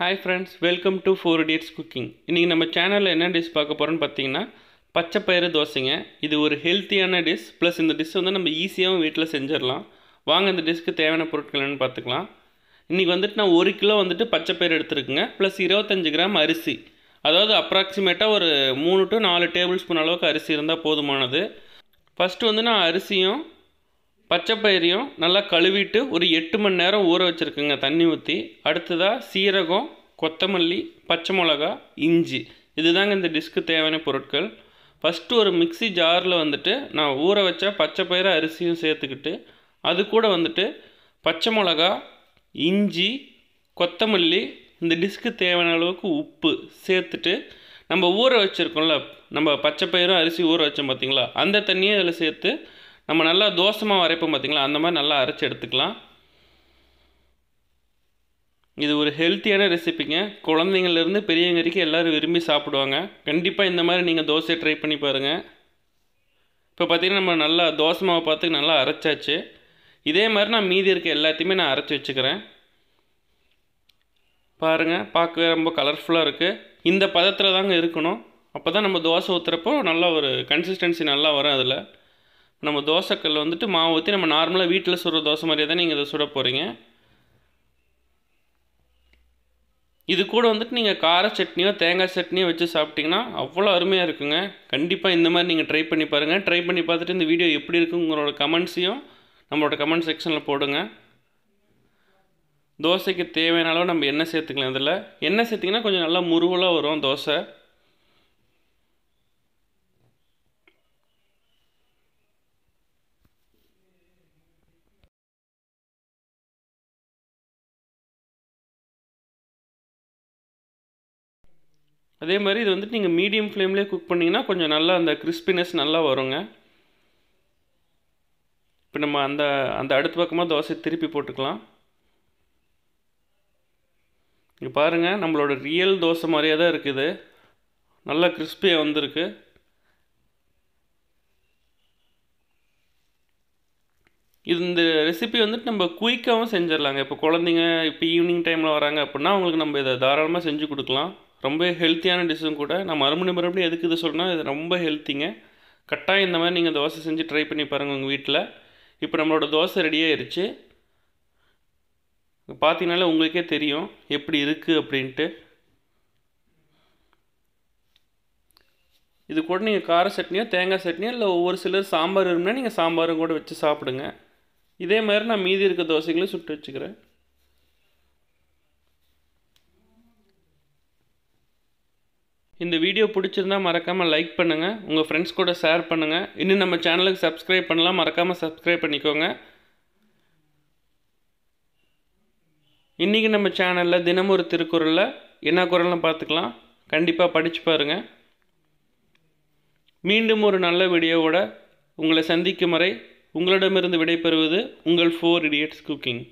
hi friends welcome to four idiots cooking இன்றைக்கி நம்ம சேனலில் என்ன டிஷ் பார்க்க போகிறோன்னு பார்த்தீங்கன்னா பச்சை பயிறு தோசைங்க இது ஒரு ஹெல்த்தியான டிஷ் ப்ளஸ் இந்த டிஷ் வந்து நம்ம ஈஸியாகவும் வீட்டில் செஞ்சிடலாம் வாங்க இந்த டிஷ்க்கு தேவையான பொருட்கள் என்னென்னு பார்த்துக்கலாம் இன்றைக்கி வந்துட்டு நான் ஒரு கிலோ வந்துட்டு பச்சை பயிறு எடுத்துருக்குங்க ப்ளஸ் இருபத்தஞ்சு கிராம் அரிசி அதாவது அப்ராக்சிமேட்டாக ஒரு மூணு டு நாலு டேபிள் ஸ்பூன் அளவுக்கு அரிசி இருந்தால் போதுமானது ஃபஸ்ட்டு வந்து நான் அரிசியும் பச்சைப்பயிரையும் நல்லா கழுவிட்டு ஒரு எட்டு மணி நேரம் ஊற வச்சுருக்குங்க தண்ணி ஊற்றி அடுத்ததாக சீரகம் கொத்தமல்லி பச்சை மிளகா இஞ்சி இதுதாங்க இந்த டிஸ்க்கு தேவையான பொருட்கள் ஃபஸ்ட்டு ஒரு மிக்சி ஜாரில் வந்துட்டு நான் ஊற வச்ச பச்சை பயிர் அரிசியும் சேர்த்துக்கிட்டு அது கூட வந்துட்டு பச்சை மிளகா இஞ்சி கொத்தமல்லி இந்த டிஸ்க்கு தேவையான அளவுக்கு உப்பு சேர்த்துட்டு நம்ம ஊற வச்சுருக்கோம்ல நம்ம பச்சை பயிரும் அரிசி ஊற வச்சோம் பார்த்திங்களா அந்த தண்ணியை அதில் சேர்த்து நம்ம நல்லா தோசமாக வரைப்போம் பார்த்திங்களா அந்த மாதிரி நல்லா அரைச்சி எடுத்துக்கலாம் இது ஒரு ஹெல்த்தியான ரெசிபிங்க குழந்தைங்கள்லேருந்து பெரியவங்க வரைக்கும் எல்லோரும் விரும்பி சாப்பிடுவாங்க கண்டிப்பாக இந்த மாதிரி நீங்கள் தோசையை ட்ரை பண்ணி பாருங்கள் இப்போ பார்த்திங்கன்னா நம்ம நல்லா தோசை மாவை பார்த்து நல்லா அரைச்சாச்சு இதே மாதிரி நான் மீதி இருக்க எல்லாத்தையுமே நான் அரைச்சி வச்சுக்கிறேன் பாருங்கள் பார்க்கவே ரொம்ப கலர்ஃபுல்லாக இருக்குது இந்த பதத்தில் தாங்க இருக்கணும் அப்போ தான் நம்ம தோசை ஊற்றுறப்போ நல்லா ஒரு கன்சிஸ்டன்சி நல்லா வரும் அதில் நம்ம தோசைக்கல் வந்துட்டு மாவு ஊற்றி நம்ம நார்மலாக வீட்டில் சுடுற தோசை மாதிரியே தான் நீங்கள் இதை சுட போகிறீங்க இது கூட வந்துட்டு நீங்கள் கார சட்னியோ தேங்காய் சட்னியோ வச்சு சாப்பிட்டிங்கன்னா அவ்வளோ அருமையாக இருக்குங்க கண்டிப்பாக இந்த மாதிரி நீங்கள் ட்ரை பண்ணி பாருங்கள் ட்ரை பண்ணி பார்த்துட்டு இந்த வீடியோ எப்படி இருக்குங்கிறோட கமெண்ட்ஸையும் நம்மளோட கமெண்ட் செக்ஷனில் போடுங்க தோசைக்கு தேவையான அளவு நம்ம எண்ணெய் சேர்த்துக்கலாம் இதில் எண்ணெய் சேர்த்திங்கன்னா கொஞ்சம் நல்லா முருவலாக வரும் தோசை அதே மாதிரி இது வந்துட்டு நீங்கள் மீடியம் ஃப்ளேம்லேயே குக் பண்ணிங்கன்னா கொஞ்சம் நல்லா அந்த கிறிஸ்பினஸ் நல்லா வருங்க இப்போ நம்ம அந்த அந்த அடுத்த பக்கமாக தோசை திருப்பி போட்டுக்கலாம் இங்கே பாருங்கள் நம்மளோட ரியல் தோசை மாதிரியே தான் இருக்குது நல்லா கிறிஸ்பியாக வந்திருக்கு இது இந்த ரெசிபி வந்துட்டு நம்ம குயிக்காகவும் செஞ்சிடலாங்க இப்போ குழந்தைங்க இப்போ ஈவினிங் டைமில் வராங்க அப்படின்னா அவங்களுக்கு நம்ம இதை தாராளமாக செஞ்சு கொடுக்கலாம் ரொம்ப ஹெல்த்தியான டிஷ்ஷும் கூட நான் மறுபடியும் மறுபடியும் எதுக்கு இது சொல்கிறேன்னா இது ரொம்ப ஹெல்த்திங்க கட்டாயம் இந்த மாதிரி நீங்கள் தோசை செஞ்சு ட்ரை பண்ணி பாருங்கள் உங்கள் வீட்டில் இப்போ நம்மளோட தோசை ரெடியாகிருச்சு பார்த்தீங்கனாலே உங்களுக்கே தெரியும் எப்படி இருக்குது அப்படின்ட்டு இது கூட நீங்கள் கார சட்னியோ தேங்காய் சட்னியோ இல்லை ஒவ்வொரு சிலர் சாம்பார் இருந்தால் நீங்கள் சாம்பாரும் கூட வச்சு சாப்பிடுங்க இதே மாதிரி நான் மீதி இருக்க தோசைகளையும் சுட்டு வச்சுக்கிறேன் இந்த வீடியோ பிடிச்சிருந்தா மறக்காமல் லைக் பண்ணுங்கள் உங்கள் ஃப்ரெண்ட்ஸ் கூட ஷேர் பண்ணுங்கள் இன்னும் நம்ம சேனலுக்கு சப்ஸ்கிரைப் பண்ணலாம் மறக்காமல் சப்ஸ்கிரைப் பண்ணிக்கோங்க இன்றைக்கி நம்ம சேனலில் தினம் ஒரு திருக்குறளில் என்ன குரல்னு பார்த்துக்கலாம் கண்டிப்பாக படித்து பாருங்கள் மீண்டும் ஒரு நல்ல வீடியோவோட உங்களை சந்திக்கும் வரை உங்களிடமிருந்து விடைபெறுவது உங்கள் ஃபோர் இடியட்ஸ் குக்கிங்